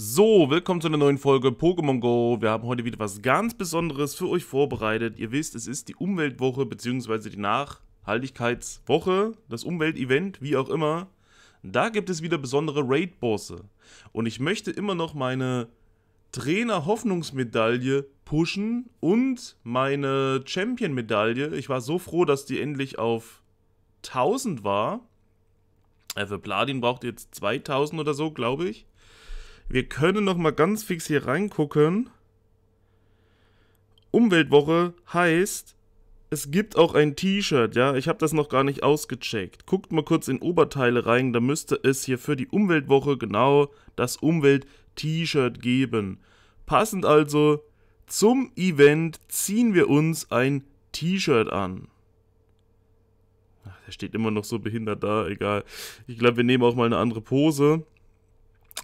So, willkommen zu einer neuen Folge Pokémon Go. Wir haben heute wieder was ganz Besonderes für euch vorbereitet. Ihr wisst, es ist die Umweltwoche bzw. die Nachhaltigkeitswoche, das Umweltevent, wie auch immer. Da gibt es wieder besondere Raid-Bosse. Und ich möchte immer noch meine Trainer-Hoffnungsmedaille pushen und meine Champion-Medaille. Ich war so froh, dass die endlich auf 1000 war. Äh, für Platin braucht ihr jetzt 2000 oder so, glaube ich. Wir können noch mal ganz fix hier reingucken. Umweltwoche heißt, es gibt auch ein T-Shirt, ja. Ich habe das noch gar nicht ausgecheckt. Guckt mal kurz in Oberteile rein, da müsste es hier für die Umweltwoche genau das Umwelt-T-Shirt geben. Passend also zum Event ziehen wir uns ein T-Shirt an. Ach, der steht immer noch so behindert da, egal. Ich glaube, wir nehmen auch mal eine andere Pose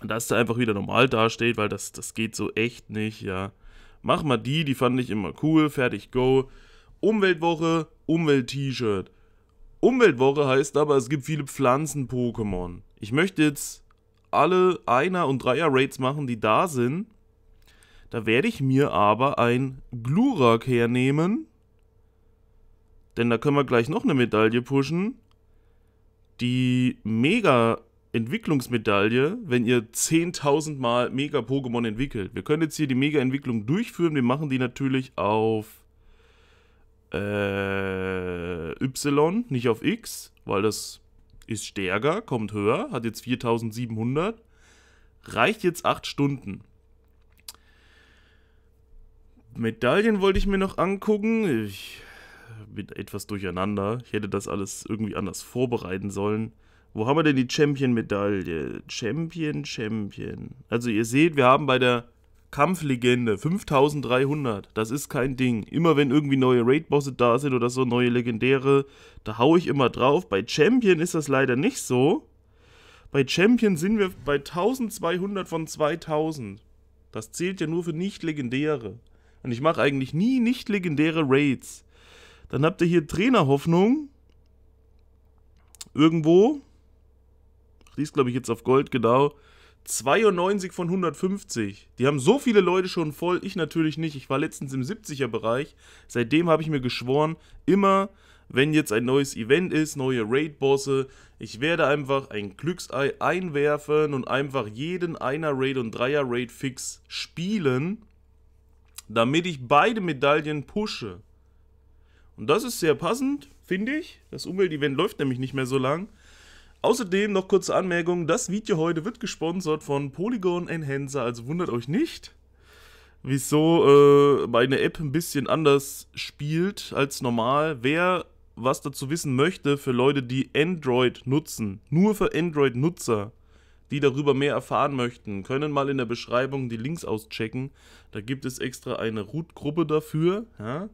dass er einfach wieder normal dasteht, weil das, das geht so echt nicht, ja. Mach mal die, die fand ich immer cool, fertig, go. Umweltwoche, Umwelt-T-Shirt. Umweltwoche heißt aber, es gibt viele Pflanzen-Pokémon. Ich möchte jetzt alle Einer- und Dreier-Raids machen, die da sind. Da werde ich mir aber ein Glurak hernehmen. Denn da können wir gleich noch eine Medaille pushen. Die Mega Entwicklungsmedaille, wenn ihr 10.000 Mal Mega-Pokémon entwickelt. Wir können jetzt hier die Mega-Entwicklung durchführen. Wir machen die natürlich auf äh, Y, nicht auf X, weil das ist stärker, kommt höher, hat jetzt 4700. Reicht jetzt 8 Stunden. Medaillen wollte ich mir noch angucken. Ich bin etwas durcheinander. Ich hätte das alles irgendwie anders vorbereiten sollen. Wo haben wir denn die Champion-Medaille? Champion, Champion. Also ihr seht, wir haben bei der Kampflegende 5300. Das ist kein Ding. Immer wenn irgendwie neue Raid-Bosse da sind oder so, neue Legendäre, da haue ich immer drauf. Bei Champion ist das leider nicht so. Bei Champion sind wir bei 1200 von 2000. Das zählt ja nur für Nicht-Legendäre. Und ich mache eigentlich nie nicht-legendäre Raids. Dann habt ihr hier Trainerhoffnung. Irgendwo die ist glaube ich jetzt auf Gold, genau. 92 von 150. Die haben so viele Leute schon voll, ich natürlich nicht. Ich war letztens im 70er Bereich. Seitdem habe ich mir geschworen, immer wenn jetzt ein neues Event ist, neue Raid-Bosse, ich werde einfach ein Glücksei einwerfen und einfach jeden Einer-Raid und Dreier-Raid fix spielen, damit ich beide Medaillen pushe. Und das ist sehr passend, finde ich. Das Umwelt-Event läuft nämlich nicht mehr so lang. Außerdem noch kurze Anmerkung, das Video heute wird gesponsert von Polygon Enhancer, also wundert euch nicht, wieso äh, meine App ein bisschen anders spielt als normal. Wer was dazu wissen möchte für Leute, die Android nutzen, nur für Android-Nutzer, die darüber mehr erfahren möchten, können mal in der Beschreibung die Links auschecken. Da gibt es extra eine Root-Gruppe dafür. Ja?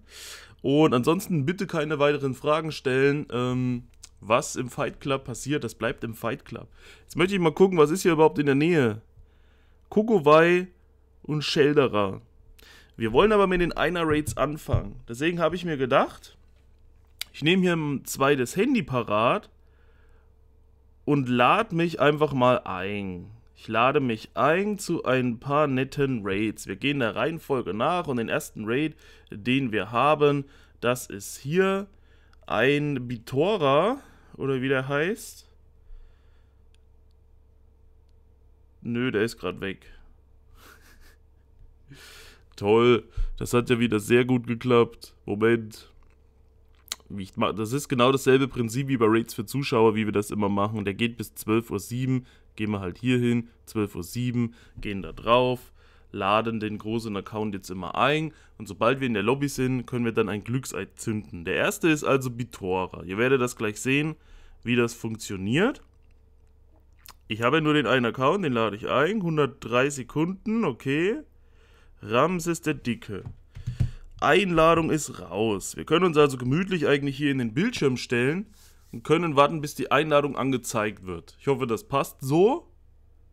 Und ansonsten bitte keine weiteren Fragen stellen. Ähm, was im Fight Club passiert, das bleibt im Fight Club. Jetzt möchte ich mal gucken, was ist hier überhaupt in der Nähe? Kokowai und Schelderer. Wir wollen aber mit den Einer Raids anfangen. Deswegen habe ich mir gedacht, ich nehme hier ein zweites Handy parat und lade mich einfach mal ein. Ich lade mich ein zu ein paar netten Raids. Wir gehen der Reihenfolge nach und den ersten Raid, den wir haben, das ist hier ein Bitora oder wie der heißt. Nö, der ist gerade weg. Toll. Das hat ja wieder sehr gut geklappt. Moment. das ist genau dasselbe Prinzip wie bei Raids für Zuschauer, wie wir das immer machen. Der geht bis 12.07 Uhr. Gehen wir halt hier hin. 12.07 Uhr. Gehen da drauf. Laden den großen Account jetzt immer ein. Und sobald wir in der Lobby sind, können wir dann ein Glücksei zünden. Der erste ist also Bitora. Ihr werdet das gleich sehen wie das funktioniert. Ich habe nur den einen Account, den lade ich ein. 103 Sekunden, okay. Rams ist der Dicke. Einladung ist raus. Wir können uns also gemütlich eigentlich hier in den Bildschirm stellen und können warten, bis die Einladung angezeigt wird. Ich hoffe, das passt so.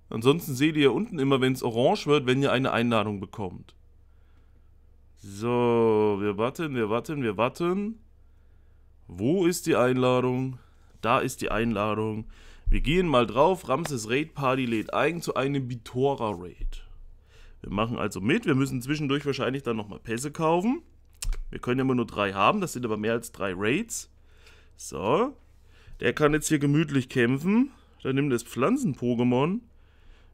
Ansonsten seht ihr hier unten immer, wenn es orange wird, wenn ihr eine Einladung bekommt. So, wir warten, wir warten, wir warten. Wo ist die Einladung? Da ist die Einladung. Wir gehen mal drauf. Ramses Raid Party lädt ein zu einem Bitora Raid. Wir machen also mit. Wir müssen zwischendurch wahrscheinlich dann nochmal Pässe kaufen. Wir können ja immer nur drei haben. Das sind aber mehr als drei Raids. So. Der kann jetzt hier gemütlich kämpfen. Dann nimmt das Pflanzen-Pokémon.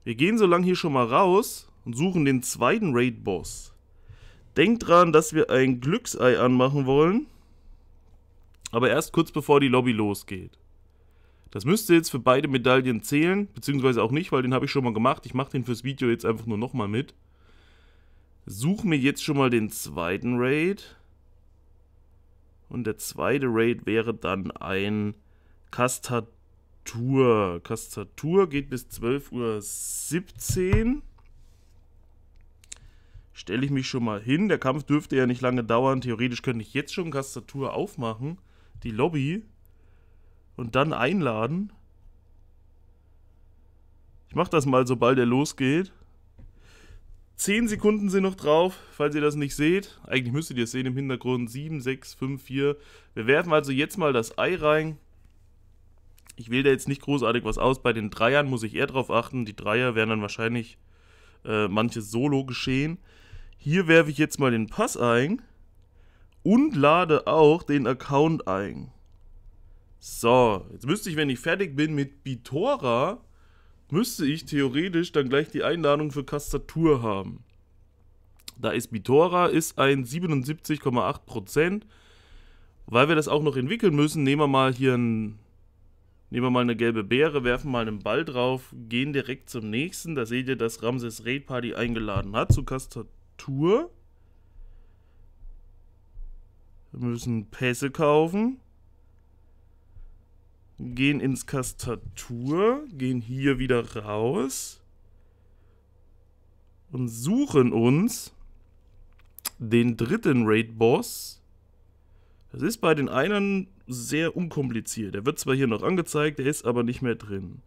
Wir gehen so lange hier schon mal raus und suchen den zweiten Raid-Boss. Denkt dran, dass wir ein Glücksei anmachen wollen aber erst kurz bevor die Lobby losgeht. Das müsste jetzt für beide Medaillen zählen, beziehungsweise auch nicht, weil den habe ich schon mal gemacht. Ich mache den fürs Video jetzt einfach nur nochmal mit. Suche mir jetzt schon mal den zweiten Raid. Und der zweite Raid wäre dann ein Kastatur. Kastatur geht bis 12.17 Uhr. Stelle ich mich schon mal hin. Der Kampf dürfte ja nicht lange dauern. Theoretisch könnte ich jetzt schon Kastatur aufmachen die Lobby und dann einladen. Ich mache das mal, sobald er losgeht. 10 Sekunden sind noch drauf, falls ihr das nicht seht. Eigentlich müsstet ihr es sehen im Hintergrund. 7, 6, 5, 4. Wir werfen also jetzt mal das Ei rein. Ich wähle da jetzt nicht großartig was aus. Bei den Dreiern muss ich eher drauf achten. Die Dreier werden dann wahrscheinlich äh, manches Solo geschehen. Hier werfe ich jetzt mal den Pass ein und lade auch den Account ein. So, jetzt müsste ich, wenn ich fertig bin mit Bitora, müsste ich theoretisch dann gleich die Einladung für Kastatur haben. Da ist Bitora, ist ein 77,8%. Weil wir das auch noch entwickeln müssen, nehmen wir mal hier ein, nehmen wir mal eine gelbe Beere, werfen mal einen Ball drauf, gehen direkt zum nächsten. Da seht ihr, dass Ramses Raid Party eingeladen hat zu Kastatur. Wir müssen Pässe kaufen. Gehen ins Kastatur. Gehen hier wieder raus. Und suchen uns den dritten Raid-Boss. Das ist bei den einen sehr unkompliziert. Der wird zwar hier noch angezeigt, der ist aber nicht mehr drin.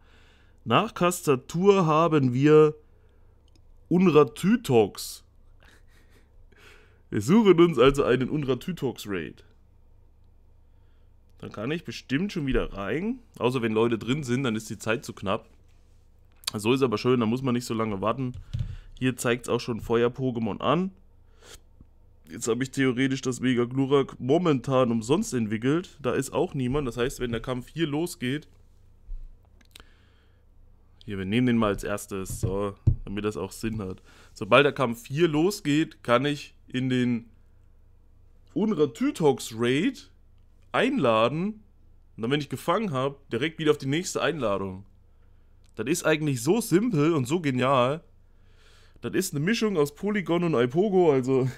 Nach Kastatur haben wir Unratytox. Wir suchen uns also einen Unratytox-Raid. Dann kann ich bestimmt schon wieder rein. Außer wenn Leute drin sind, dann ist die Zeit zu knapp. So ist aber schön, da muss man nicht so lange warten. Hier zeigt es auch schon Feuer-Pokémon an. Jetzt habe ich theoretisch das Mega Glurak momentan umsonst entwickelt. Da ist auch niemand. Das heißt, wenn der Kampf hier losgeht, hier, wir nehmen den mal als erstes, so, damit das auch Sinn hat. Sobald der Kampf 4 losgeht, kann ich in den Unratütox Raid einladen und dann, wenn ich gefangen habe, direkt wieder auf die nächste Einladung. Das ist eigentlich so simpel und so genial. Das ist eine Mischung aus Polygon und Ipogo, also.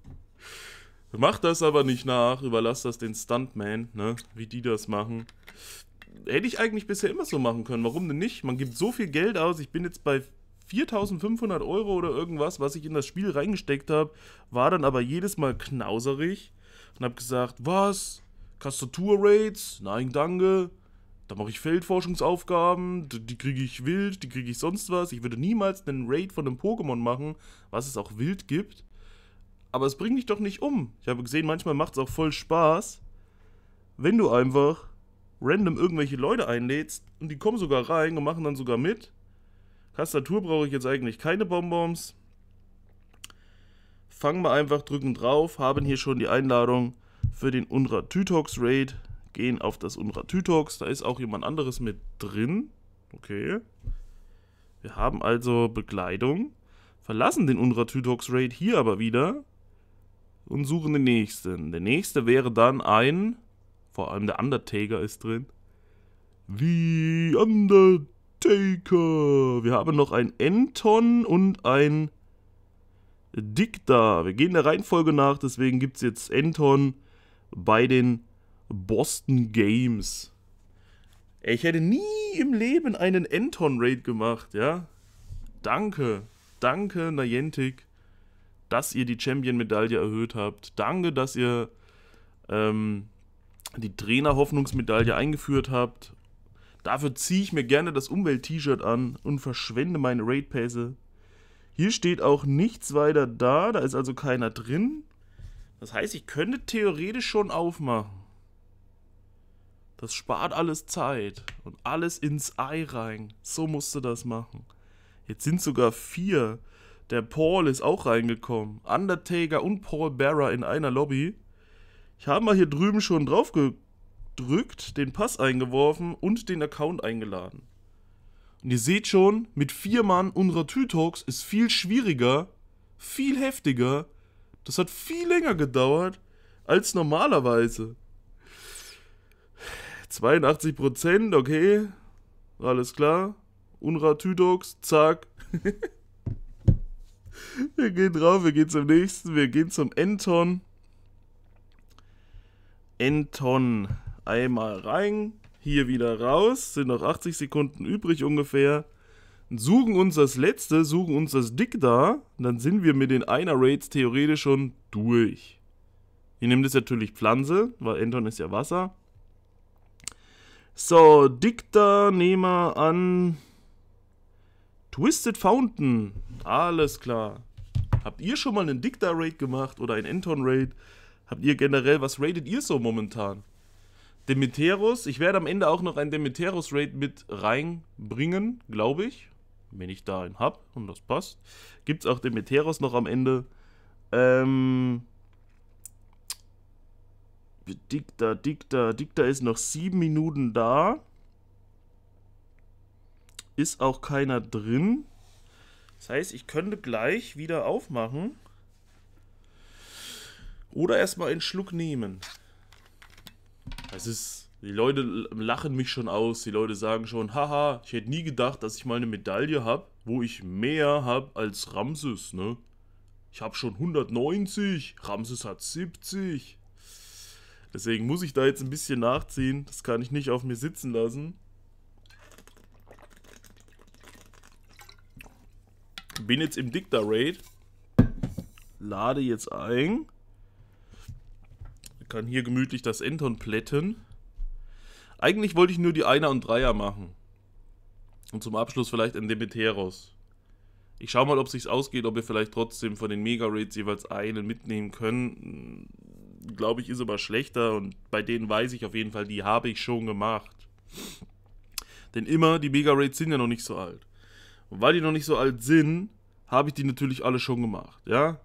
Mach das aber nicht nach, überlass das den Stuntman, ne? Wie die das machen hätte ich eigentlich bisher immer so machen können. Warum denn nicht? Man gibt so viel Geld aus. Ich bin jetzt bei 4500 Euro oder irgendwas, was ich in das Spiel reingesteckt habe, war dann aber jedes Mal knauserig und habe gesagt, was? Kastatur-Raids? Nein, danke. Da mache ich Feldforschungsaufgaben, die kriege ich wild, die kriege ich sonst was. Ich würde niemals einen Raid von einem Pokémon machen, was es auch wild gibt. Aber es bringt dich doch nicht um. Ich habe gesehen, manchmal macht es auch voll Spaß, wenn du einfach random irgendwelche Leute einlädst und die kommen sogar rein und machen dann sogar mit. Kastatur brauche ich jetzt eigentlich keine Bonbons. Fangen wir einfach, drücken drauf, haben hier schon die Einladung für den Unra Tytox Raid. Gehen auf das Unra Tytox, da ist auch jemand anderes mit drin. Okay. Wir haben also Begleitung. Verlassen den Unra Tytox Raid hier aber wieder und suchen den nächsten. Der nächste wäre dann ein vor allem der Undertaker ist drin. The Undertaker. Wir haben noch ein Anton und ein Dick da. Wir gehen der Reihenfolge nach, deswegen gibt es jetzt Anton bei den Boston Games. Ich hätte nie im Leben einen Anton-Raid gemacht, ja? Danke, danke Niantic, dass ihr die Champion-Medaille erhöht habt. Danke, dass ihr ähm, die Trainerhoffnungsmedaille eingeführt habt. Dafür ziehe ich mir gerne das Umwelt-T-Shirt an und verschwende meine Raid-Pässe. Hier steht auch nichts weiter da, da ist also keiner drin. Das heißt, ich könnte theoretisch schon aufmachen. Das spart alles Zeit und alles ins Ei rein. So musst du das machen. Jetzt sind sogar vier. Der Paul ist auch reingekommen. Undertaker und Paul Bearer in einer Lobby. Ich habe mal hier drüben schon drauf gedrückt, den Pass eingeworfen und den Account eingeladen. Und ihr seht schon, mit vier Mann unserer Tütox ist viel schwieriger, viel heftiger. Das hat viel länger gedauert als normalerweise. 82 okay. Alles klar. Unra Tydox, zack. wir gehen drauf, wir gehen zum nächsten, wir gehen zum Enton. Enton. Einmal rein, hier wieder raus. Sind noch 80 Sekunden übrig ungefähr. Suchen uns das letzte, suchen uns das Dick da. Dann sind wir mit den einer Raids theoretisch schon durch. Ihr nehmt jetzt natürlich Pflanze, weil Enton ist ja Wasser. So, Dicta nehmen wir an. Twisted Fountain. Alles klar. Habt ihr schon mal einen Dicta-Raid gemacht oder einen Enton-Raid? Habt ihr generell, was rated ihr so momentan? Demeteros, ich werde am Ende auch noch ein demeteros raid mit reinbringen, glaube ich. Wenn ich da einen habe und das passt. Gibt es auch Demeteros noch am Ende. Ähm. Dicta, Dicta, Dicta ist noch sieben Minuten da. Ist auch keiner drin. Das heißt, ich könnte gleich wieder aufmachen. Oder erstmal einen Schluck nehmen. Es ist. Die Leute lachen mich schon aus. Die Leute sagen schon, haha, ich hätte nie gedacht, dass ich mal eine Medaille habe, wo ich mehr habe als Ramses, ne? Ich habe schon 190, Ramses hat 70. Deswegen muss ich da jetzt ein bisschen nachziehen. Das kann ich nicht auf mir sitzen lassen. Bin jetzt im Dicta-Raid. Lade jetzt ein. Kann hier gemütlich das Enton plätten. Eigentlich wollte ich nur die Einer und Dreier machen. Und zum Abschluss vielleicht ein Demeteros. Ich schaue mal, ob es sich ausgeht, ob wir vielleicht trotzdem von den Mega Raids jeweils einen mitnehmen können. Glaube ich, ist aber schlechter und bei denen weiß ich auf jeden Fall, die habe ich schon gemacht. Denn immer, die Mega Raids sind ja noch nicht so alt. Und weil die noch nicht so alt sind, habe ich die natürlich alle schon gemacht, ja?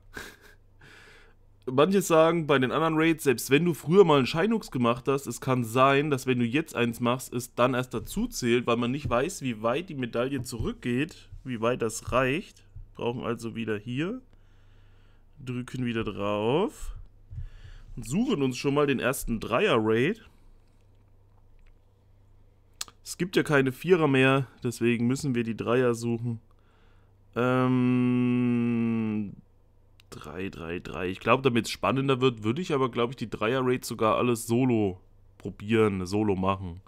manche sagen bei den anderen Raids, selbst wenn du früher mal einen Shinux gemacht hast, es kann sein, dass wenn du jetzt eins machst, es dann erst dazu zählt, weil man nicht weiß, wie weit die Medaille zurückgeht, wie weit das reicht. Brauchen also wieder hier, drücken wieder drauf und suchen uns schon mal den ersten Dreier-Raid. Es gibt ja keine Vierer mehr, deswegen müssen wir die Dreier suchen. Ähm, 3, 3, 3. Ich glaube, damit es spannender wird, würde ich aber, glaube ich, die Dreier-Raid sogar alles solo probieren, solo machen.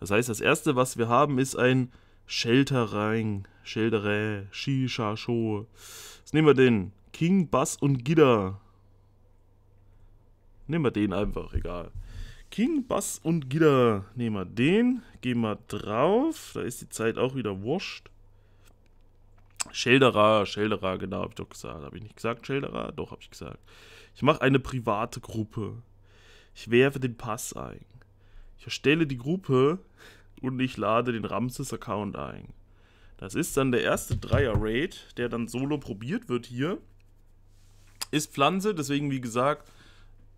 Das heißt, das erste, was wir haben, ist ein Shelter Shelterang, Sheldere, Shisha Show. Jetzt nehmen wir den. King, Bass und Gitter. Nehmen wir den einfach, egal. King, Bass und Gitter. Nehmen wir den. Gehen wir drauf. Da ist die Zeit auch wieder wurscht. Schilderer, Schilderer, genau, habe ich doch gesagt. Habe ich nicht gesagt Schilderer? Doch, habe ich gesagt. Ich mache eine private Gruppe. Ich werfe den Pass ein. Ich erstelle die Gruppe und ich lade den Ramses-Account ein. Das ist dann der erste Dreier-Raid, der dann solo probiert wird hier. Ist Pflanze, deswegen wie gesagt,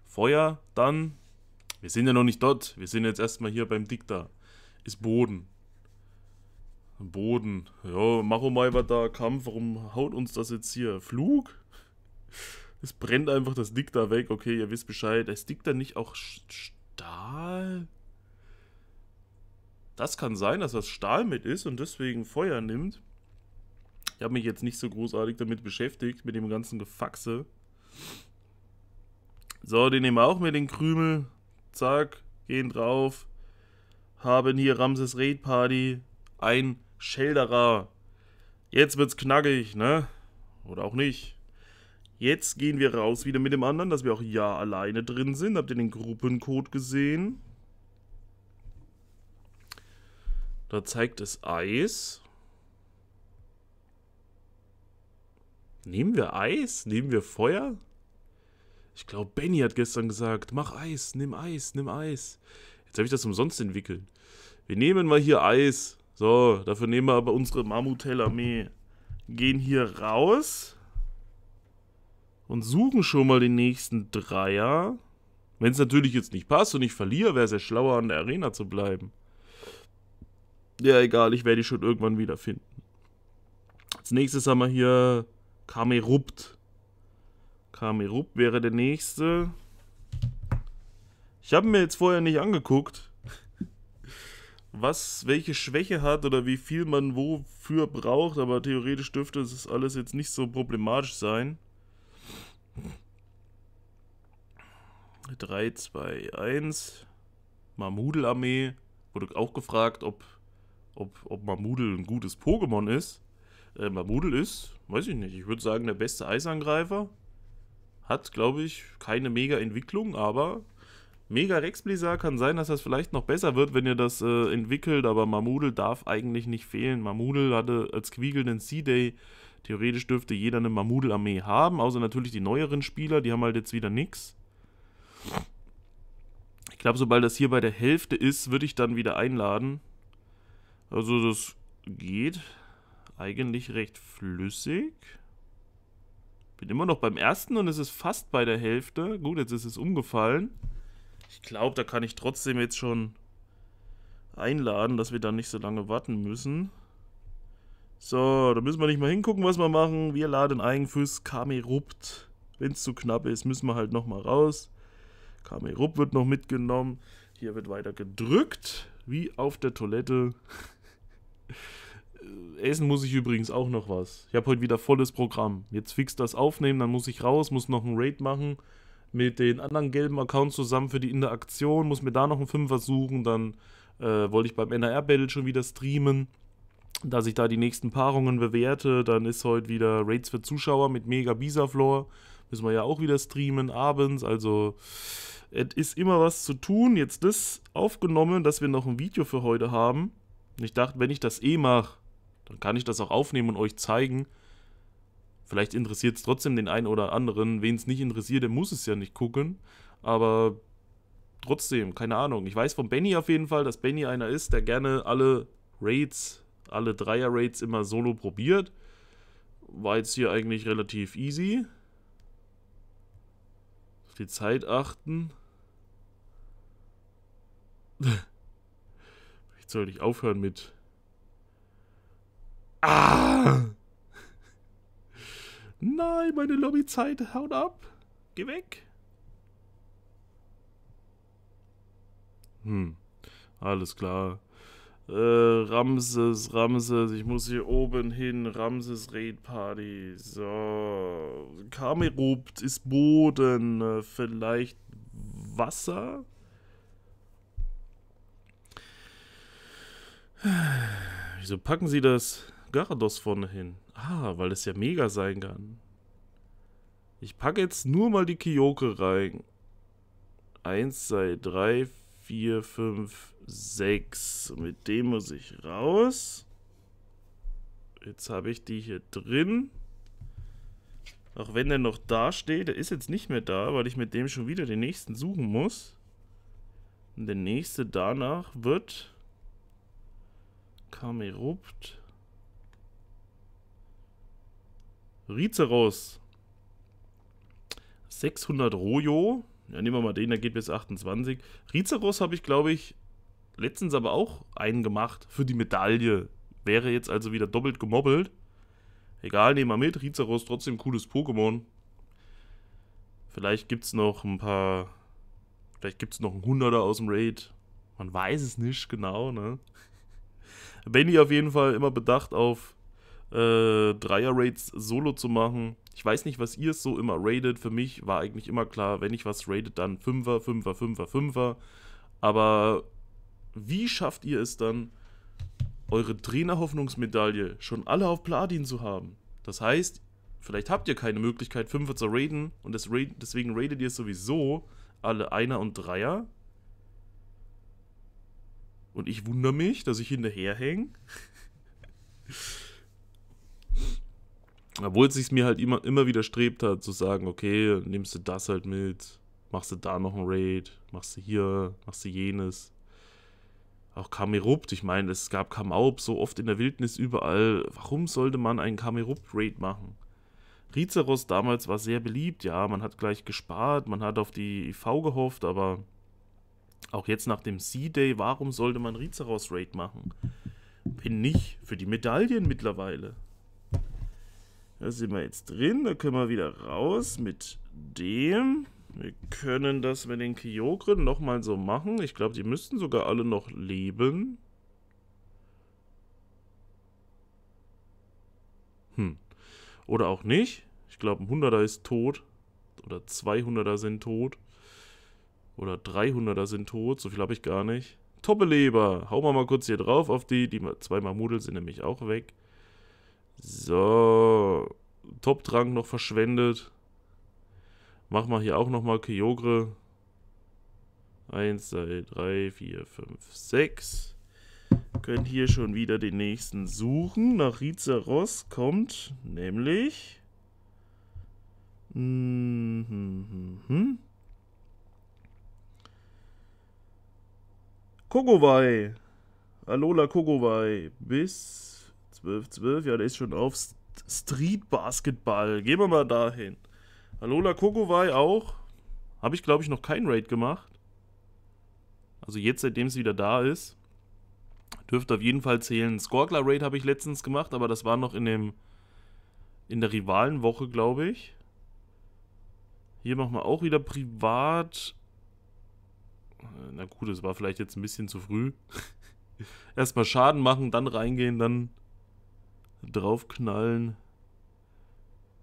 Feuer, dann. Wir sind ja noch nicht dort. Wir sind jetzt erstmal hier beim Dikter. Ist Boden. Boden. Ja, mach mal was da, Kampf. Warum haut uns das jetzt hier? Flug? Es brennt einfach das Dick da weg. Okay, ihr wisst Bescheid. Ist Dick da nicht auch Stahl? Das kann sein, dass das Stahl mit ist und deswegen Feuer nimmt. Ich habe mich jetzt nicht so großartig damit beschäftigt, mit dem ganzen Gefaxe. So, den nehmen wir auch mit den Krümel. Zack, gehen drauf. Haben hier Ramses Raid Party ein Schelderer. Jetzt wird's knackig, ne? Oder auch nicht. Jetzt gehen wir raus wieder mit dem anderen, dass wir auch ja alleine drin sind. Habt ihr den Gruppencode gesehen? Da zeigt es Eis. Nehmen wir Eis? Nehmen wir Feuer? Ich glaube, Benny hat gestern gesagt, mach Eis, nimm Eis, nimm Eis. Jetzt habe ich das umsonst entwickelt. Wir nehmen mal hier Eis. So, dafür nehmen wir aber unsere Mammutellarmee. Gehen hier raus. Und suchen schon mal den nächsten Dreier. Wenn es natürlich jetzt nicht passt und ich verliere, wäre es ja schlauer, an der Arena zu bleiben. Ja, egal, ich werde die schon irgendwann wiederfinden. Als nächstes haben wir hier Kamerupt. Kamerupt wäre der nächste. Ich habe mir jetzt vorher nicht angeguckt, was welche Schwäche hat oder wie viel man wofür braucht, aber theoretisch dürfte es alles jetzt nicht so problematisch sein. 3, 2, 1. Marmudel-Armee. Wurde auch gefragt, ob, ob, ob Marmudel ein gutes Pokémon ist. Äh, Marmudel ist, weiß ich nicht, ich würde sagen, der beste Eisangreifer. Hat, glaube ich, keine mega Entwicklung, aber Mega Rex Blizzard kann sein, dass das vielleicht noch besser wird, wenn ihr das äh, entwickelt, aber Mamudel darf eigentlich nicht fehlen. Mamudel hatte als Quiegel den C-Day. Theoretisch dürfte jeder eine Mamudel-Armee haben, außer natürlich die neueren Spieler, die haben halt jetzt wieder nix. Ich glaube, sobald das hier bei der Hälfte ist, würde ich dann wieder einladen. Also das geht eigentlich recht flüssig. Bin immer noch beim ersten und es ist fast bei der Hälfte. Gut, jetzt ist es umgefallen. Ich glaube, da kann ich trotzdem jetzt schon einladen, dass wir dann nicht so lange warten müssen. So, da müssen wir nicht mal hingucken, was wir machen. Wir laden ein fürs Kamerupt. Wenn es zu knapp ist, müssen wir halt nochmal raus. Kamerupt wird noch mitgenommen. Hier wird weiter gedrückt, wie auf der Toilette. Essen muss ich übrigens auch noch was. Ich habe heute wieder volles Programm. Jetzt fix das aufnehmen, dann muss ich raus, muss noch ein Raid machen mit den anderen gelben Accounts zusammen für die Interaktion, muss mir da noch einen Fünfer suchen, dann äh, wollte ich beim nrr battle schon wieder streamen, dass ich da die nächsten Paarungen bewerte, dann ist heute wieder Raids für Zuschauer mit Mega Bisaflor, müssen wir ja auch wieder streamen abends, also es ist immer was zu tun, jetzt das aufgenommen, dass wir noch ein Video für heute haben ich dachte, wenn ich das eh mache, dann kann ich das auch aufnehmen und euch zeigen, Vielleicht interessiert es trotzdem den einen oder anderen. Wen es nicht interessiert, der muss es ja nicht gucken. Aber trotzdem, keine Ahnung. Ich weiß von Benny auf jeden Fall, dass Benny einer ist, der gerne alle Raids, alle Dreier-Raids immer solo probiert. War jetzt hier eigentlich relativ easy. Auf die Zeit achten. Vielleicht sollte ich aufhören mit. Ah! Nein, meine Lobbyzeit, haut ab. Geh weg. Hm, alles klar. Äh, Ramses, Ramses, ich muss hier oben hin. Ramses Raid Party. So. Kamerupt ist Boden. Äh, vielleicht Wasser? Wieso packen sie das Garados vorne hin? Ah, weil es ja mega sein kann. Ich packe jetzt nur mal die Kyoke rein. Eins, zwei, drei, vier, fünf, sechs. Mit dem muss ich raus. Jetzt habe ich die hier drin. Auch wenn der noch da steht, der ist jetzt nicht mehr da, weil ich mit dem schon wieder den nächsten suchen muss. Und der nächste danach wird Kamerupt. Rizeros. 600 Rojo. Ja, nehmen wir mal den, der geht bis 28. Rizeros habe ich, glaube ich, letztens aber auch einen gemacht für die Medaille. Wäre jetzt also wieder doppelt gemobbelt. Egal, nehmen wir mit. Rizeros trotzdem cooles Pokémon. Vielleicht gibt es noch ein paar. Vielleicht gibt es noch einen Hunderter aus dem Raid. Man weiß es nicht genau, ne? Benny auf jeden Fall immer bedacht auf äh, Dreier-Raids solo zu machen. Ich weiß nicht, was ihr so immer raidet. Für mich war eigentlich immer klar, wenn ich was raidet, dann Fünfer, Fünfer, Fünfer, Fünfer. Aber wie schafft ihr es dann, eure Trainerhoffnungsmedaille schon alle auf Platin zu haben? Das heißt, vielleicht habt ihr keine Möglichkeit, Fünfer zu raiden und deswegen raidet ihr sowieso alle Einer und Dreier. Und ich wundere mich, dass ich hinterherhänge. obwohl es sich mir halt immer, immer wieder strebt hat, zu sagen, okay, nimmst du das halt mit, machst du da noch einen Raid, machst du hier, machst du jenes. Auch Kamerupt, ich meine, es gab Kamaup so oft in der Wildnis überall. Warum sollte man einen Kamerupt-Raid machen? Rizeros damals war sehr beliebt, ja, man hat gleich gespart, man hat auf die IV gehofft, aber auch jetzt nach dem Sea-Day, warum sollte man Rizeros-Raid machen? Bin nicht für die Medaillen mittlerweile. Da sind wir jetzt drin. Da können wir wieder raus mit dem. Wir können das mit den Kyogren nochmal so machen. Ich glaube, die müssten sogar alle noch leben. Hm. Oder auch nicht. Ich glaube, ein 100er ist tot. Oder 200er sind tot. Oder 300er sind tot. So viel habe ich gar nicht. Toppeleber. Hauen wir mal kurz hier drauf auf die. Die zwei Mamudel sind nämlich auch weg. So. Top-Trank noch verschwendet. Mach mal hier auch nochmal Kyogre. 1, 2, 3, 4, 5, 6. Könnt hier schon wieder den nächsten suchen. Nach Rizeros kommt nämlich... Hm, hm, hm. hm. Kogowai. Alola Kogowai. Bis 12, 12. Ja, der ist schon auf Street Basketball. Gehen wir mal dahin. Alola Kokowai auch. Habe ich, glaube ich, noch keinen Raid gemacht. Also jetzt, seitdem es wieder da ist. Dürfte auf jeden Fall zählen. Scorkler Raid habe ich letztens gemacht, aber das war noch in dem in der Rivalenwoche, glaube ich. Hier machen wir auch wieder privat. Na gut, es war vielleicht jetzt ein bisschen zu früh. Erstmal Schaden machen, dann reingehen, dann draufknallen.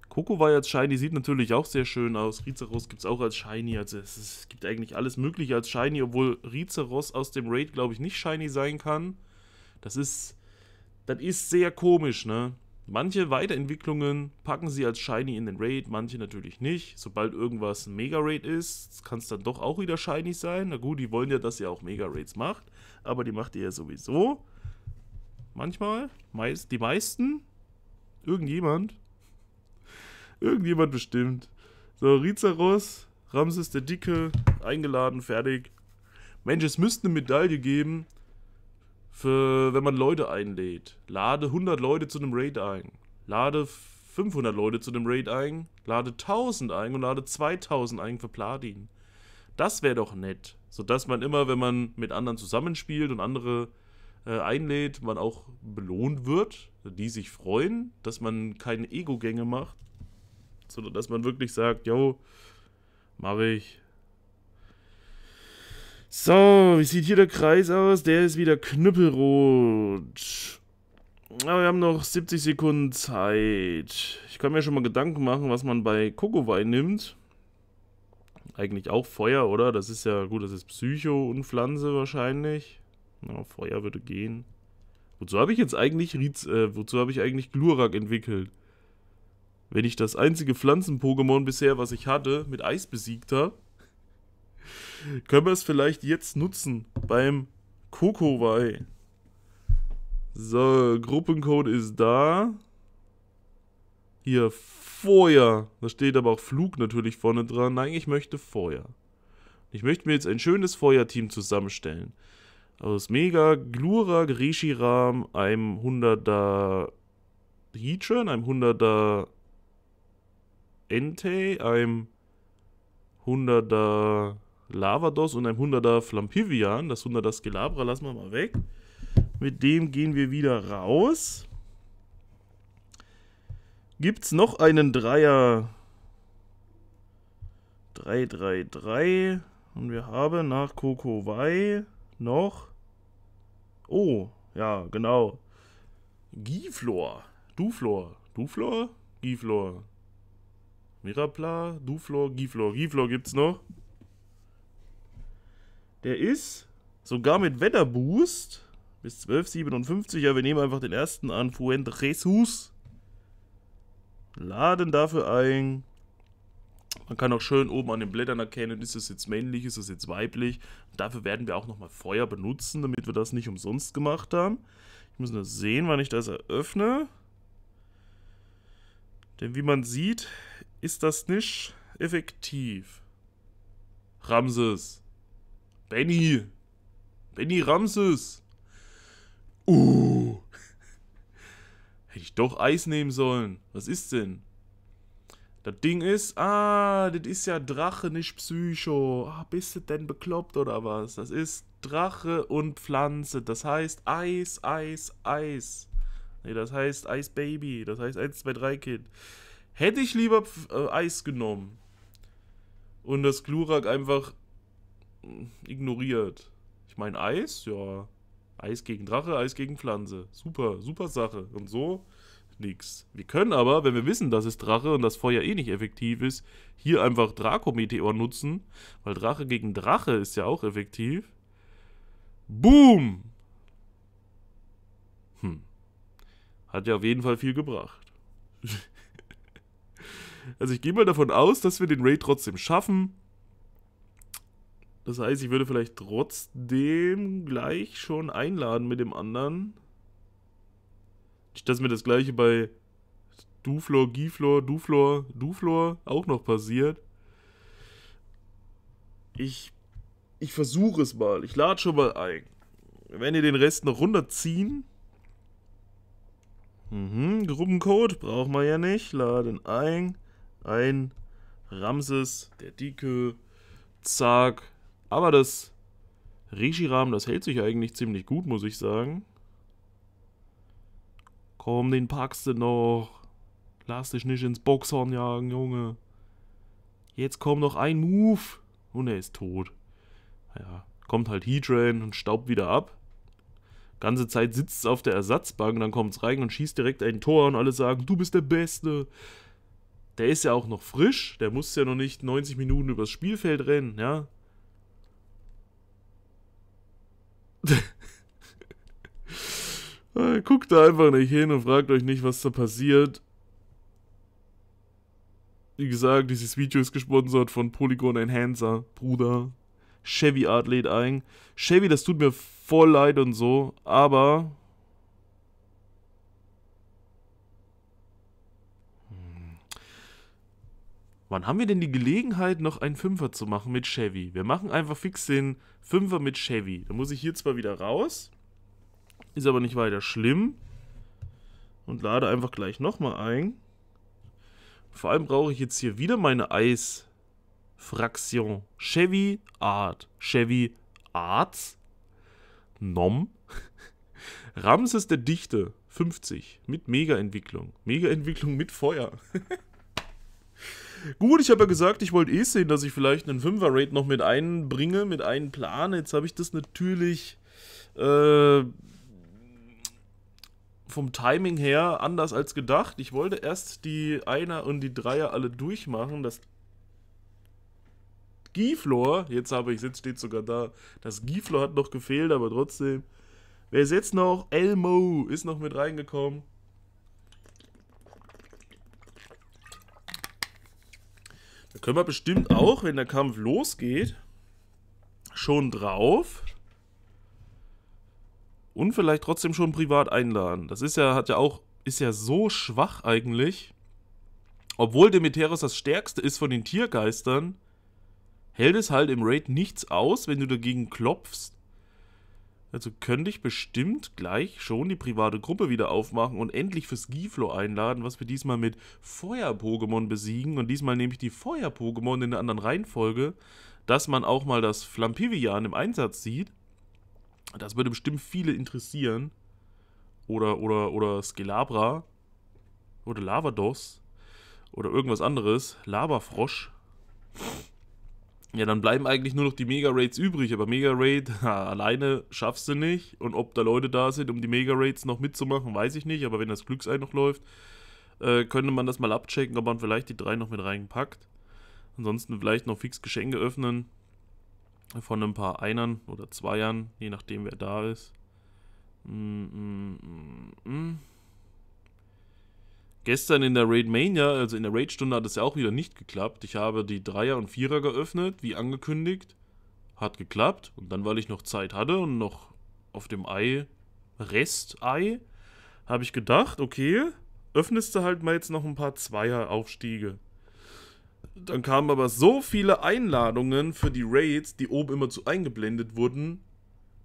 Coco war jetzt Shiny, sieht natürlich auch sehr schön aus. Rizeros gibt es auch als Shiny. Also es, es, gibt eigentlich alles Mögliche als Shiny, obwohl Rizeros aus dem Raid, glaube ich, nicht Shiny sein kann. Das ist, das ist sehr komisch, ne? Manche Weiterentwicklungen packen sie als Shiny in den Raid, manche natürlich nicht. Sobald irgendwas ein Mega-Raid ist, kann es dann doch auch wieder Shiny sein. Na gut, die wollen ja, dass ihr auch Mega-Raids macht, aber die macht ihr ja sowieso. Manchmal. Meist, die meisten. Irgendjemand. Irgendjemand bestimmt. So, Rizaros, Ramses der Dicke, eingeladen, fertig. Mensch, es müsste eine Medaille geben, für, wenn man Leute einlädt. Lade 100 Leute zu einem Raid ein. Lade 500 Leute zu einem Raid ein. Lade 1000 ein und lade 2000 ein für Platin. Das wäre doch nett. Sodass man immer, wenn man mit anderen zusammenspielt und andere äh, einlädt, man auch belohnt wird, die sich freuen, dass man keine Ego-Gänge macht, sondern dass man wirklich sagt, jo, yo, ich. So, wie sieht hier der Kreis aus? Der ist wieder knüppelrot. Aber wir haben noch 70 Sekunden Zeit. Ich kann mir schon mal Gedanken machen, was man bei Kokowai nimmt. Eigentlich auch Feuer, oder? Das ist ja, gut, das ist Psycho und Pflanze wahrscheinlich. Na, Feuer würde gehen. Wozu habe ich jetzt eigentlich Riz, äh, wozu habe ich eigentlich Glurak entwickelt? Wenn ich das einzige Pflanzen-Pokémon bisher, was ich hatte, mit Eis besiegt habe, können wir es vielleicht jetzt nutzen beim Kokowai. So, Gruppencode ist da. Hier, Feuer. Da steht aber auch Flug natürlich vorne dran. Nein, ich möchte Feuer. Ich möchte mir jetzt ein schönes Feuerteam zusammenstellen. Also das Mega Glurak Reshiram, einem 100er Heatran, einem 100er Entei, einem 100er Lavados und einem 100er Flampivian. Das 100er Skelabra lassen wir mal weg. Mit dem gehen wir wieder raus. Gibt es noch einen Dreier? 3, 3, 3. Und wir haben nach Kokowai noch Oh, ja, genau. Giflor. Duflor. Duflor? Giflor. Mirapla, Duflor, Giflor. Giflor gibt's noch. Der ist sogar mit Wetterboost bis 12,57. Ja, wir nehmen einfach den ersten an. Fuente Jesus. Laden dafür ein. Man kann auch schön oben an den Blättern erkennen, ist das jetzt männlich, ist das jetzt weiblich. Und dafür werden wir auch nochmal Feuer benutzen, damit wir das nicht umsonst gemacht haben. Ich muss nur sehen, wann ich das eröffne. Denn wie man sieht, ist das nicht effektiv. Ramses. Benny. Benny Ramses. Uh. Hätte ich doch Eis nehmen sollen. Was ist denn? Das Ding ist, ah, das ist ja Drache, nicht Psycho. Ah, bist du denn bekloppt oder was? Das ist Drache und Pflanze. Das heißt Eis, Eis, Eis. Nee, das heißt Eis Baby. Das heißt 1, 2, 3 Kind. Hätte ich lieber äh, Eis genommen. Und das Glurak einfach mm, ignoriert. Ich meine, Eis, ja. Eis gegen Drache, Eis gegen Pflanze. Super, super Sache. Und so nichts. Wir können aber, wenn wir wissen, dass es Drache und das Feuer eh nicht effektiv ist, hier einfach Draco-Meteor nutzen, weil Drache gegen Drache ist ja auch effektiv. Boom! Hm. Hat ja auf jeden Fall viel gebracht. also ich gehe mal davon aus, dass wir den Raid trotzdem schaffen. Das heißt, ich würde vielleicht trotzdem gleich schon einladen mit dem anderen. Nicht, dass mir das gleiche bei Duflor, Giflor, Duflor, Duflor auch noch passiert. Ich, ich versuche es mal. Ich lade schon mal ein. Wenn ihr den Rest noch runterziehen. Mhm, Gruppencode braucht man ja nicht. Laden ein. Ein Ramses, der Dicke. Zack. Aber das Rishiram, das hält sich eigentlich ziemlich gut, muss ich sagen. Komm, den packst du noch. Lass dich nicht ins Boxhorn jagen, Junge. Jetzt kommt noch ein Move. Und er ist tot. Ja, kommt halt Heatran und staubt wieder ab. Ganze Zeit sitzt es auf der Ersatzbank, dann kommt es rein und schießt direkt ein Tor und alle sagen, du bist der Beste. Der ist ja auch noch frisch, der muss ja noch nicht 90 Minuten übers Spielfeld rennen, ja. Äh, guckt da einfach nicht hin und fragt euch nicht, was da passiert. Wie gesagt, dieses Video ist gesponsert von Polygon Enhancer, Bruder. Chevy Art lädt ein. Chevy, das tut mir voll leid und so, aber... Hm. Wann haben wir denn die Gelegenheit, noch einen Fünfer zu machen mit Chevy? Wir machen einfach fix den Fünfer mit Chevy. Da muss ich hier zwar wieder raus. Ist aber nicht weiter schlimm. Und lade einfach gleich nochmal ein. Vor allem brauche ich jetzt hier wieder meine Eisfraktion. Chevy Art. Chevy Arts. Nom. Ramses der Dichte. 50. Mit Mega-Entwicklung. Mega-Entwicklung mit Feuer. Gut, ich habe ja gesagt, ich wollte eh sehen, dass ich vielleicht einen 5er-Raid noch mit einbringe, mit einem Plan. Jetzt habe ich das natürlich äh, vom Timing her anders als gedacht. Ich wollte erst die Einer und die Dreier alle durchmachen. Das Giflor, jetzt habe ich, jetzt steht sogar da, das Giflor hat noch gefehlt, aber trotzdem. Wer ist jetzt noch? Elmo ist noch mit reingekommen. Da können wir bestimmt auch, wenn der Kampf losgeht, schon drauf und vielleicht trotzdem schon privat einladen. Das ist ja, hat ja auch, ist ja so schwach eigentlich. Obwohl Demeteros das stärkste ist von den Tiergeistern, hält es halt im Raid nichts aus, wenn du dagegen klopfst. Also könnte ich bestimmt gleich schon die private Gruppe wieder aufmachen und endlich fürs Giflo einladen, was wir diesmal mit Feuer-Pokémon besiegen. Und diesmal nehme ich die Feuer-Pokémon in einer anderen Reihenfolge, dass man auch mal das Flampivian im Einsatz sieht. Das würde bestimmt viele interessieren. Oder, oder, oder Skelabra. Oder Lavados. Oder irgendwas anderes. Lavafrosch. Ja, dann bleiben eigentlich nur noch die Mega-Raids übrig, aber Mega-Raid alleine schaffst du nicht. Und ob da Leute da sind, um die Mega-Raids noch mitzumachen, weiß ich nicht. Aber wenn das Glücksein noch läuft, äh, könnte man das mal abchecken, ob man vielleicht die drei noch mit reinpackt. Ansonsten vielleicht noch fix Geschenke öffnen von ein paar Einern oder Zweiern, je nachdem wer da ist. Mm, mm, mm, mm. Gestern in der Raid Mania, also in der Raid-Stunde, hat es ja auch wieder nicht geklappt. Ich habe die Dreier und Vierer geöffnet, wie angekündigt. Hat geklappt. Und dann, weil ich noch Zeit hatte und noch auf dem Ei, Rest-Ei, habe ich gedacht, okay, öffnest du halt mal jetzt noch ein paar Zweier-Aufstiege. Dann kamen aber so viele Einladungen für die Raids, die oben immer zu eingeblendet wurden,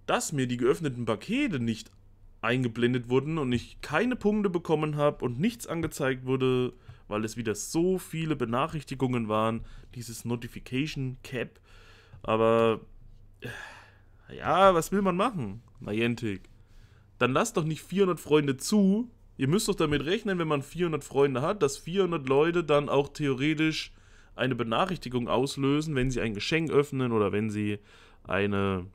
dass mir die geöffneten Pakete nicht eingeblendet wurden und ich keine Punkte bekommen habe und nichts angezeigt wurde, weil es wieder so viele Benachrichtigungen waren, dieses Notification Cap. Aber äh, ja, was will man machen, Niantic? Dann lasst doch nicht 400 Freunde zu. Ihr müsst doch damit rechnen, wenn man 400 Freunde hat, dass 400 Leute dann auch theoretisch eine Benachrichtigung auslösen, wenn sie ein Geschenk öffnen oder wenn sie eine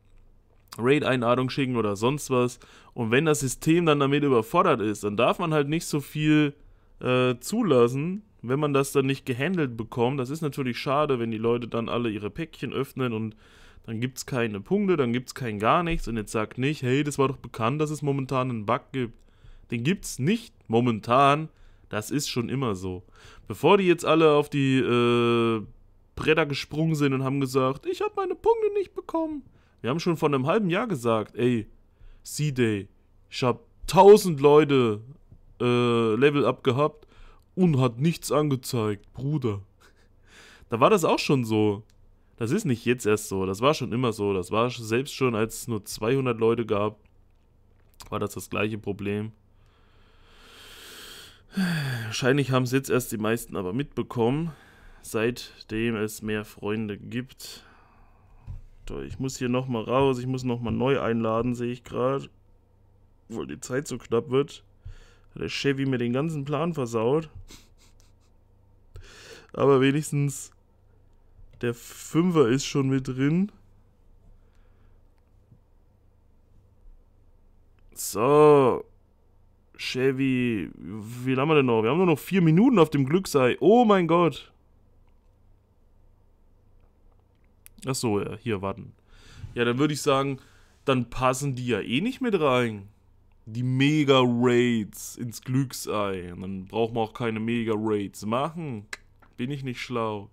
Raid-Einladung schicken oder sonst was. Und wenn das System dann damit überfordert ist, dann darf man halt nicht so viel äh, zulassen, wenn man das dann nicht gehandelt bekommt. Das ist natürlich schade, wenn die Leute dann alle ihre Päckchen öffnen und dann gibt es keine Punkte, dann gibt es kein gar nichts und jetzt sagt nicht, hey, das war doch bekannt, dass es momentan einen Bug gibt. Den gibt es nicht momentan. Das ist schon immer so. Bevor die jetzt alle auf die äh, Bretter gesprungen sind und haben gesagt, ich habe meine Punkte nicht bekommen. Wir haben schon vor einem halben Jahr gesagt, ey, C-Day, ich habe 1000 Leute äh, Level up gehabt und hat nichts angezeigt, Bruder. Da war das auch schon so. Das ist nicht jetzt erst so, das war schon immer so. Das war selbst schon, als es nur 200 Leute gab, war das das gleiche Problem. Wahrscheinlich haben es jetzt erst die meisten aber mitbekommen, seitdem es mehr Freunde gibt. Ich muss hier nochmal raus, ich muss nochmal neu einladen, sehe ich gerade. Obwohl die Zeit so knapp wird. Hat der Chevy mir den ganzen Plan versaut. Aber wenigstens der Fünfer ist schon mit drin. So. Chevy, wie lange haben wir denn noch? Wir haben nur noch vier Minuten auf dem Glücksei. Oh mein Gott. Ach so, ja, hier, warten. Ja, dann würde ich sagen, dann passen die ja eh nicht mit rein. Die Mega-Raids ins Glücksei. Und dann braucht man auch keine Mega-Raids machen. Bin ich nicht schlau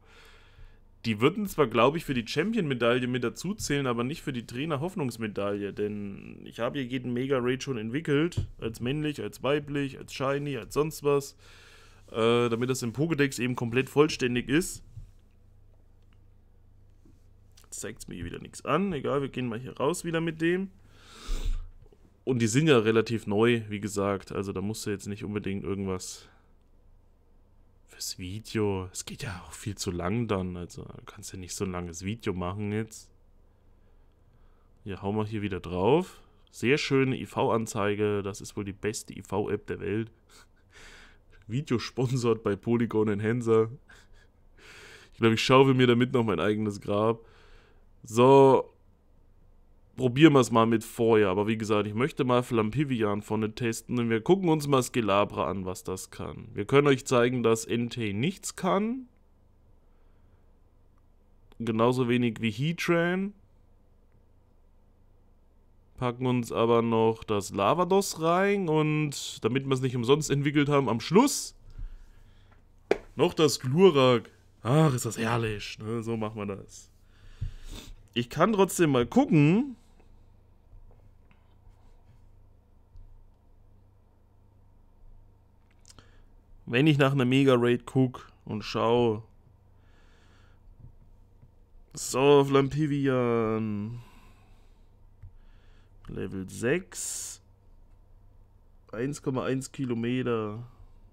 die würden zwar, glaube ich, für die Champion-Medaille mit dazu zählen, aber nicht für die Trainer-Hoffnungsmedaille, denn ich habe hier jeden Mega-Raid schon entwickelt, als männlich, als weiblich, als shiny, als sonst was, äh, damit das im Pokédex eben komplett vollständig ist. zeigt es mir hier wieder nichts an, egal, wir gehen mal hier raus wieder mit dem. Und die sind ja relativ neu, wie gesagt, also da musst du jetzt nicht unbedingt irgendwas fürs Video, es geht ja auch viel zu lang dann, also kannst du ja nicht so ein langes Video machen jetzt. Ja, hauen wir hier wieder drauf. Sehr schöne IV-Anzeige, das ist wohl die beste IV-App der Welt. Video sponsert bei Polygon Enhancer. Ich glaube, ich schaue mir damit noch mein eigenes Grab. So, probieren wir es mal mit Feuer. Aber wie gesagt, ich möchte mal Flampivian vorne testen und wir gucken uns mal Skelabra an, was das kann. Wir können euch zeigen, dass Entei nichts kann. Genauso wenig wie Heatran. Packen uns aber noch das Lavados rein und damit wir es nicht umsonst entwickelt haben, am Schluss noch das Glurak. Ach, ist das herrlich. Ne? So machen wir das. Ich kann trotzdem mal gucken, wenn ich nach einer Mega-Raid gucke und schaue, so, Flampivian. Level 6. 1,1 Kilometer.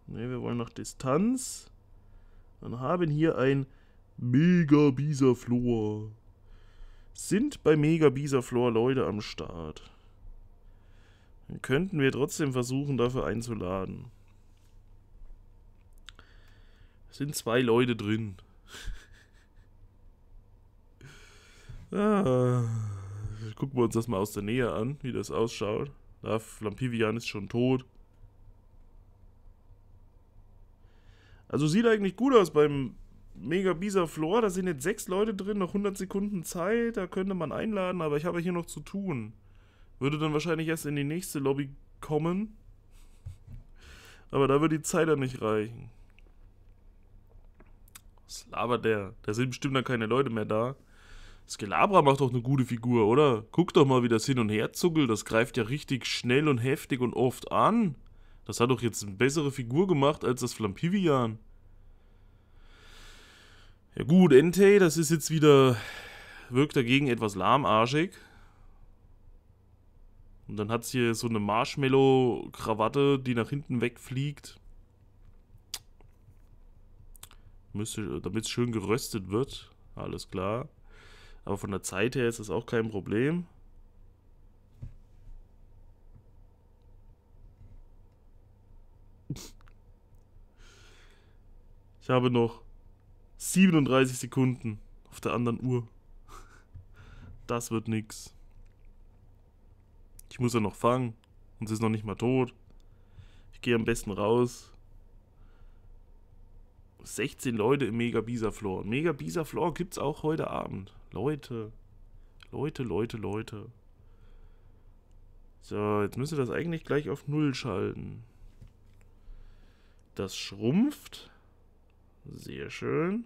Ne, wir wollen nach Distanz. Dann haben hier ein Mega Bisaflor. Sind bei Mega Bisaflor Leute am Start? Dann könnten wir trotzdem versuchen, dafür einzuladen. Sind zwei Leute drin. ah, gucken wir uns das mal aus der Nähe an, wie das ausschaut. Da Lampivian ist schon tot. Also sieht eigentlich gut aus beim Mega Bisa Floor. Da sind jetzt sechs Leute drin, noch 100 Sekunden Zeit. Da könnte man einladen, aber ich habe hier noch zu tun. Würde dann wahrscheinlich erst in die nächste Lobby kommen. Aber da würde die Zeit dann nicht reichen. Was labert der? Da sind bestimmt dann keine Leute mehr da. Skelabra macht doch eine gute Figur, oder? Guck doch mal, wie das hin und her zuckelt. Das greift ja richtig schnell und heftig und oft an. Das hat doch jetzt eine bessere Figur gemacht als das Flampivian. Ja gut, Entei, das ist jetzt wieder... Wirkt dagegen etwas lahmarschig. Und dann hat es hier so eine Marshmallow-Krawatte, die nach hinten wegfliegt. damit es schön geröstet wird. Alles klar. Aber von der Zeit her ist das auch kein Problem. Ich habe noch 37 Sekunden auf der anderen Uhr. Das wird nix. Ich muss ja noch fangen. Und sie ist noch nicht mal tot. Ich gehe am besten raus. 16 Leute im Mega Bisa Floor. Mega Bisa Floor gibt's auch heute Abend. Leute. Leute, Leute, Leute. So, jetzt müsste das eigentlich gleich auf Null schalten. Das schrumpft. Sehr schön.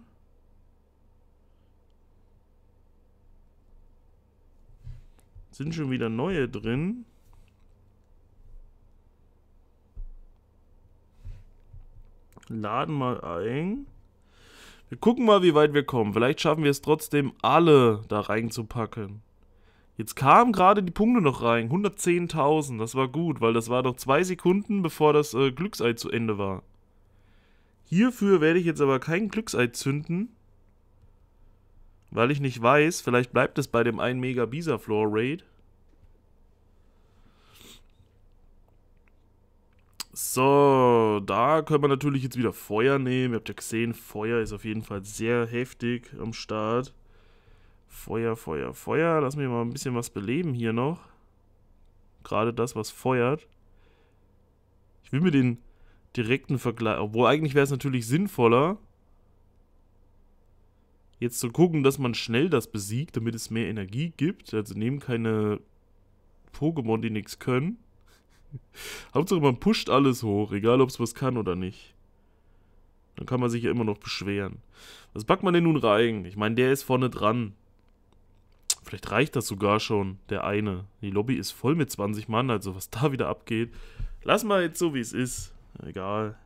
Sind schon wieder neue drin. laden mal ein. Wir gucken mal, wie weit wir kommen. Vielleicht schaffen wir es trotzdem, alle da reinzupacken. Jetzt kamen gerade die Punkte noch rein. 110.000. Das war gut, weil das war doch zwei Sekunden, bevor das äh, Glücksei zu Ende war. Hierfür werde ich jetzt aber kein Glücksei zünden. Weil ich nicht weiß, vielleicht bleibt es bei dem 1 Mega Bisa Floor Raid. So, da können wir natürlich jetzt wieder Feuer nehmen. Ihr habt ja gesehen, Feuer ist auf jeden Fall sehr heftig am Start. Feuer, Feuer, Feuer. Lass mich mal ein bisschen was beleben hier noch. Gerade das, was feuert. Ich will mir den direkten Vergleich... Obwohl, eigentlich wäre es natürlich sinnvoller, jetzt zu gucken, dass man schnell das besiegt, damit es mehr Energie gibt. Also nehmen keine Pokémon, die nichts können. Hauptsache man pusht alles hoch, egal ob es was kann oder nicht. Dann kann man sich ja immer noch beschweren. Was packt man denn nun rein? Ich meine, der ist vorne dran. Vielleicht reicht das sogar schon, der eine. Die Lobby ist voll mit 20 Mann, also was da wieder abgeht. Lass mal jetzt so, wie es ist. Egal.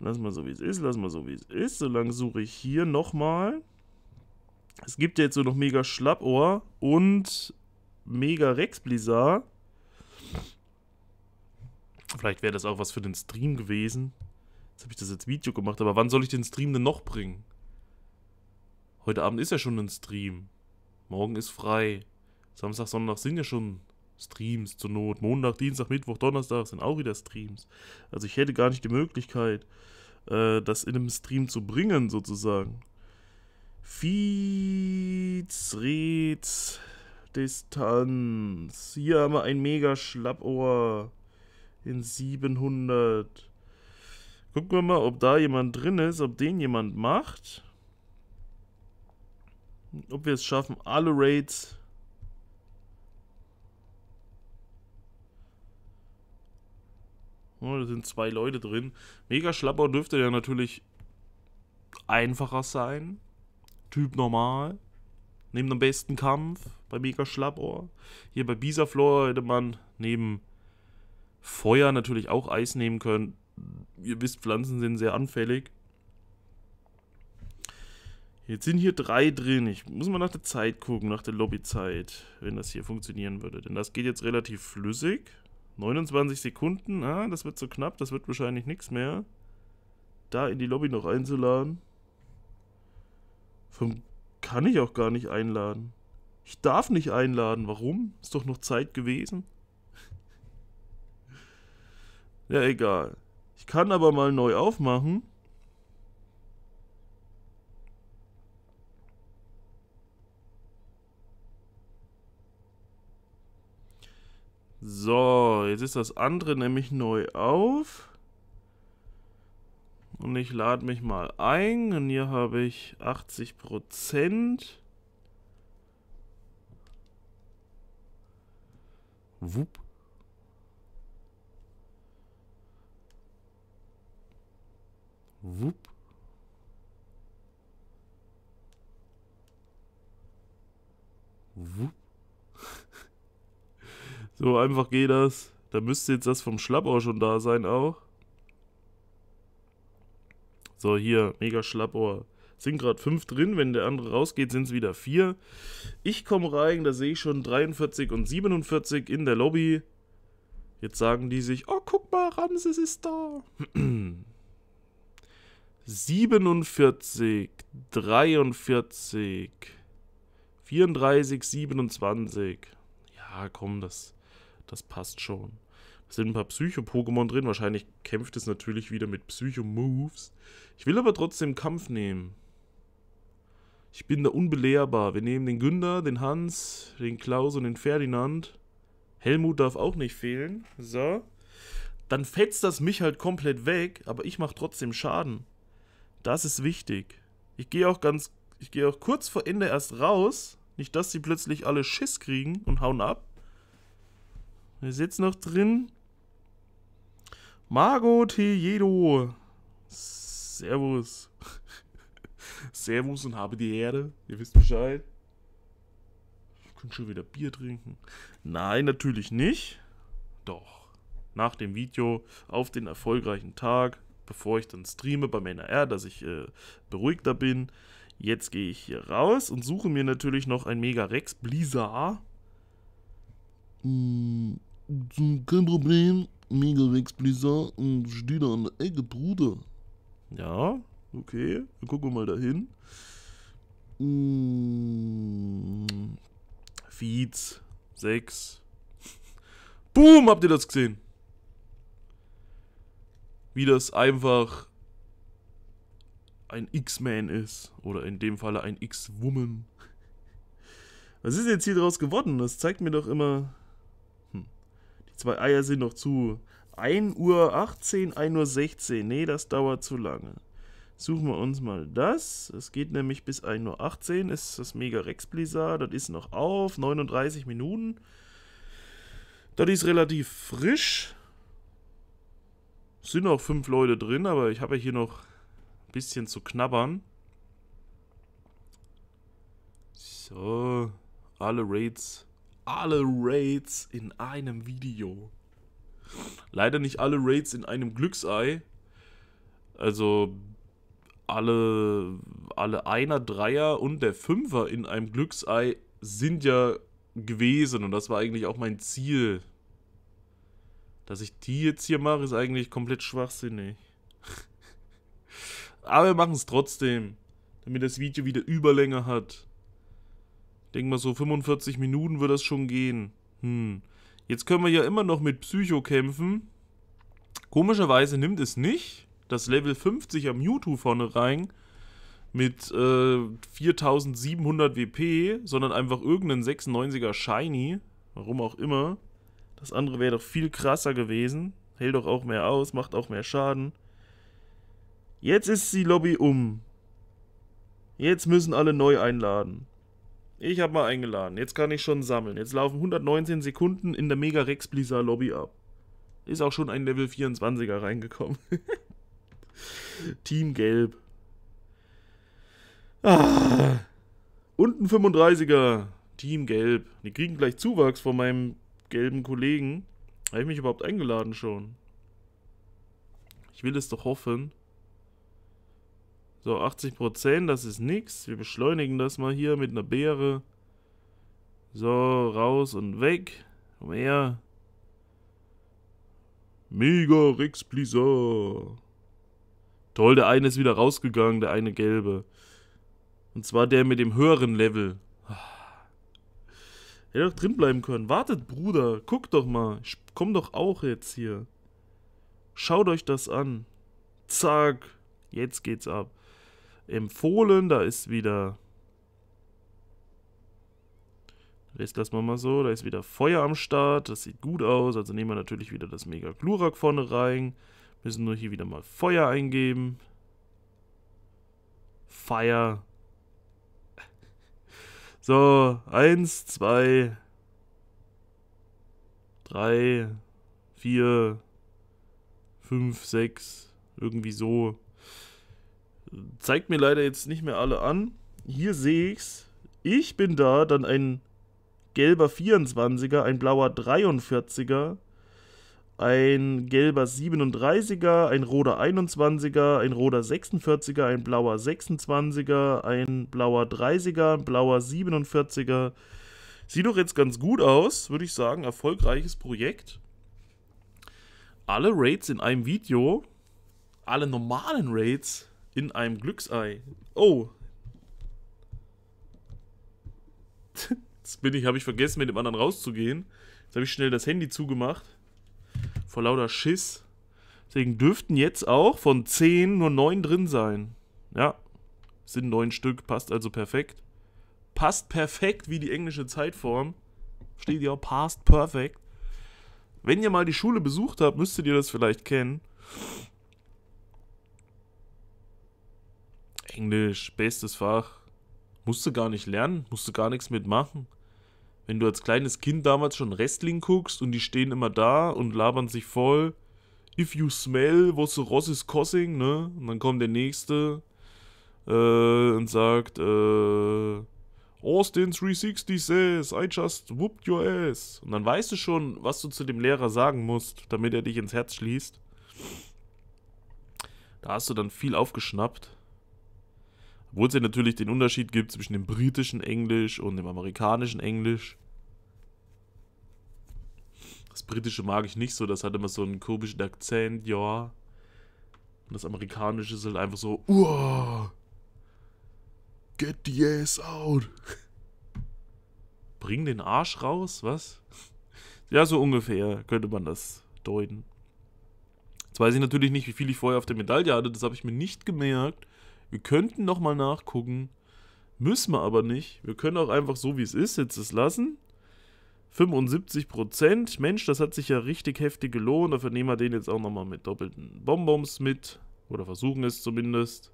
Lass mal so, wie es ist, lass mal so, wie es ist. Solange suche ich hier nochmal. Es gibt ja jetzt so noch Mega Schlappohr und Mega Rex Blizzard. Vielleicht wäre das auch was für den Stream gewesen. Jetzt habe ich das jetzt Video gemacht, aber wann soll ich den Stream denn noch bringen? Heute Abend ist ja schon ein Stream. Morgen ist frei. Samstag, Sonntag sind ja schon Streams zur Not. Montag, Dienstag, Mittwoch, Donnerstag sind auch wieder Streams. Also ich hätte gar nicht die Möglichkeit, äh, das in einem Stream zu bringen, sozusagen. Feeds, Reeds, Distanz. Hier haben wir ein mega Schlappohr in 700. Gucken wir mal, ob da jemand drin ist, ob den jemand macht. Ob wir es schaffen, alle Raids Oh, da sind zwei Leute drin. Mega Schlapper dürfte ja natürlich einfacher sein. Typ normal. Neben dem besten Kampf bei Mega Schlapper. Hier bei Bisaflor hätte man neben Feuer natürlich auch Eis nehmen können. Ihr wisst, Pflanzen sind sehr anfällig. Jetzt sind hier drei drin. Ich muss mal nach der Zeit gucken, nach der Lobbyzeit, wenn das hier funktionieren würde. Denn das geht jetzt relativ flüssig. 29 Sekunden, ah, das wird zu so knapp, das wird wahrscheinlich nichts mehr. Da in die Lobby noch einzuladen. Vom kann ich auch gar nicht einladen. Ich darf nicht einladen, warum? Ist doch noch Zeit gewesen. Ja, egal. Ich kann aber mal neu aufmachen. So, jetzt ist das andere nämlich neu auf. Und ich lade mich mal ein. Und hier habe ich 80 Wupp. Wupp. Wupp. so einfach geht das. Da müsste jetzt das vom Schlappohr schon da sein auch. So, hier, mega Schlappohr. Sind gerade fünf drin, wenn der andere rausgeht, sind es wieder vier. Ich komme rein, da sehe ich schon 43 und 47 in der Lobby. Jetzt sagen die sich, oh, guck mal, Ramses ist da. 47, 43, 34, 27. Ja, komm, das, das passt schon. Da sind ein paar Psycho-Pokémon drin. Wahrscheinlich kämpft es natürlich wieder mit Psycho-Moves. Ich will aber trotzdem Kampf nehmen. Ich bin da unbelehrbar. Wir nehmen den Günder, den Hans, den Klaus und den Ferdinand. Helmut darf auch nicht fehlen. So. Dann fetzt das mich halt komplett weg, aber ich mache trotzdem Schaden. Das ist wichtig. Ich gehe auch ganz, ich gehe auch kurz vor Ende erst raus. Nicht, dass sie plötzlich alle Schiss kriegen und hauen ab. Wer ist noch drin? Margot Tejedo. Servus. Servus und habe die Erde. Ihr wisst Bescheid. Ich könnte schon wieder Bier trinken. Nein, natürlich nicht. Doch. Nach dem Video auf den erfolgreichen Tag bevor ich dann streame bei meiner R, dass ich äh, beruhigter bin. Jetzt gehe ich hier raus und suche mir natürlich noch ein Mega Rex Blizzard. Mm, kein Problem, Mega Rex Blizzard hm, steht da an der Ecke, Bruder. Ja, okay, dann gucken wir mal dahin. Mm, Feeds 6. Boom, habt ihr das gesehen? wie das einfach ein X-Man ist. Oder in dem Falle ein X-Woman. Was ist jetzt hier draus geworden? Das zeigt mir doch immer. Hm. Die zwei Eier sind noch zu. 1 Uhr 18, 1 Uhr 16. Nee, das dauert zu lange. Suchen wir uns mal das. Es geht nämlich bis 1 Uhr 18. Ist das Mega Rex Blizzard. Das ist noch auf. 39 Minuten. Das ist relativ frisch. Es sind noch fünf Leute drin, aber ich habe ja hier noch ein bisschen zu knabbern. So, alle Raids, alle Raids in einem Video. Leider nicht alle Raids in einem Glücksei. Also alle, alle Einer, Dreier und der Fünfer in einem Glücksei sind ja gewesen und das war eigentlich auch mein Ziel dass ich die jetzt hier mache, ist eigentlich komplett schwachsinnig. Aber wir machen es trotzdem, damit das Video wieder Überlänge hat. Denk mal so 45 Minuten wird das schon gehen. Hm. Jetzt können wir ja immer noch mit Psycho kämpfen. Komischerweise nimmt es nicht das Level 50 am Mewtwo vorne rein mit äh, 4700 WP, sondern einfach irgendeinen 96er Shiny, warum auch immer. Das andere wäre doch viel krasser gewesen. Hält doch auch mehr aus, macht auch mehr Schaden. Jetzt ist die Lobby um. Jetzt müssen alle neu einladen. Ich habe mal eingeladen. Jetzt kann ich schon sammeln. Jetzt laufen 119 Sekunden in der Mega Rex Blizzard Lobby ab. Ist auch schon ein Level 24er reingekommen. Team Gelb. Ah. Und ein 35er. Team Gelb. Die kriegen gleich Zuwachs von meinem gelben Kollegen. Habe ich mich überhaupt eingeladen schon? Ich will es doch hoffen. So, 80%, das ist nichts. Wir beschleunigen das mal hier mit einer Beere. So, raus und weg. Komm her. Mega Rex Blizzard. Toll, der eine ist wieder rausgegangen, der eine gelbe. Und zwar der mit dem höheren Level. Hätte doch drin bleiben können. Wartet, Bruder. Guck doch mal. Ich komm doch auch jetzt hier. Schaut euch das an. Zack. Jetzt geht's ab. Empfohlen, da ist wieder... Jetzt lassen wir mal so, da ist wieder Feuer am Start, das sieht gut aus, also nehmen wir natürlich wieder das Mega Glurak vorne rein, müssen nur hier wieder mal Feuer eingeben. Fire. So, eins, zwei, drei, vier, fünf, sechs, irgendwie so. Zeigt mir leider jetzt nicht mehr alle an. Hier sehe ich's. Ich bin da, dann ein gelber 24er, ein blauer 43er, ein gelber 37er, ein roter 21er, ein roter 46er, ein blauer 26er, ein blauer 30er, ein blauer 47er. Sieht doch jetzt ganz gut aus, würde ich sagen. Erfolgreiches Projekt. Alle Raids in einem Video, alle normalen Raids in einem Glücksei. Oh. Jetzt ich, habe ich vergessen, mit dem anderen rauszugehen. Jetzt habe ich schnell das Handy zugemacht. Vor lauter Schiss. Deswegen dürften jetzt auch von 10 nur 9 drin sein. Ja, sind 9 Stück, passt also perfekt. Passt perfekt wie die englische Zeitform. Steht ja, passt perfekt. Wenn ihr mal die Schule besucht habt, müsstet ihr das vielleicht kennen. Englisch, bestes Fach. Musst du gar nicht lernen, musst du gar nichts mitmachen wenn du als kleines Kind damals schon Wrestling guckst und die stehen immer da und labern sich voll. If you smell, was the Ross is causing, ne? Und dann kommt der nächste äh, und sagt, äh, Austin 360 says, I just whooped your ass. Und dann weißt du schon, was du zu dem Lehrer sagen musst, damit er dich ins Herz schließt. Da hast du dann viel aufgeschnappt. Obwohl es ja natürlich den Unterschied gibt zwischen dem britischen Englisch und dem amerikanischen Englisch. Das britische mag ich nicht so, das hat immer so einen komischen Akzent, ja. Und das amerikanische ist halt einfach so, uah, get the ass out. Bring den Arsch raus, was? Ja, so ungefähr könnte man das deuten. Jetzt weiß ich natürlich nicht, wie viel ich vorher auf der Medaille hatte, das habe ich mir nicht gemerkt. Wir könnten nochmal nachgucken. Müssen wir aber nicht. Wir können auch einfach so, wie es ist, jetzt es lassen. 75%. Mensch, das hat sich ja richtig heftig gelohnt. Dafür nehmen wir den jetzt auch nochmal mit doppelten Bonbons mit. Oder versuchen es zumindest.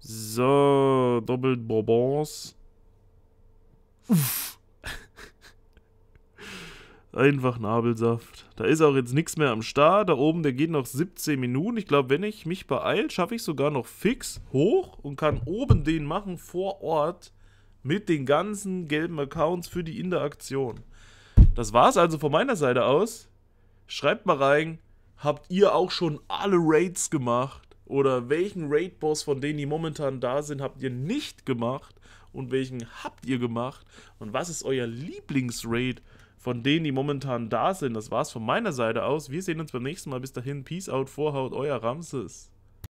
So, doppelt Bonbons. Uff. Einfach Nabelsaft. Da ist auch jetzt nichts mehr am Start. Da oben, der geht noch 17 Minuten. Ich glaube, wenn ich mich beeile, schaffe ich sogar noch fix hoch und kann oben den machen vor Ort mit den ganzen gelben Accounts für die Interaktion. Das war's also von meiner Seite aus. Schreibt mal rein, habt ihr auch schon alle Raids gemacht? Oder welchen Raid-Boss von denen, die momentan da sind, habt ihr nicht gemacht? Und welchen habt ihr gemacht? Und was ist euer Lieblings-Raid? von denen, die momentan da sind. Das war's von meiner Seite aus. Wir sehen uns beim nächsten Mal. Bis dahin, Peace out, Vorhaut, euer Ramses.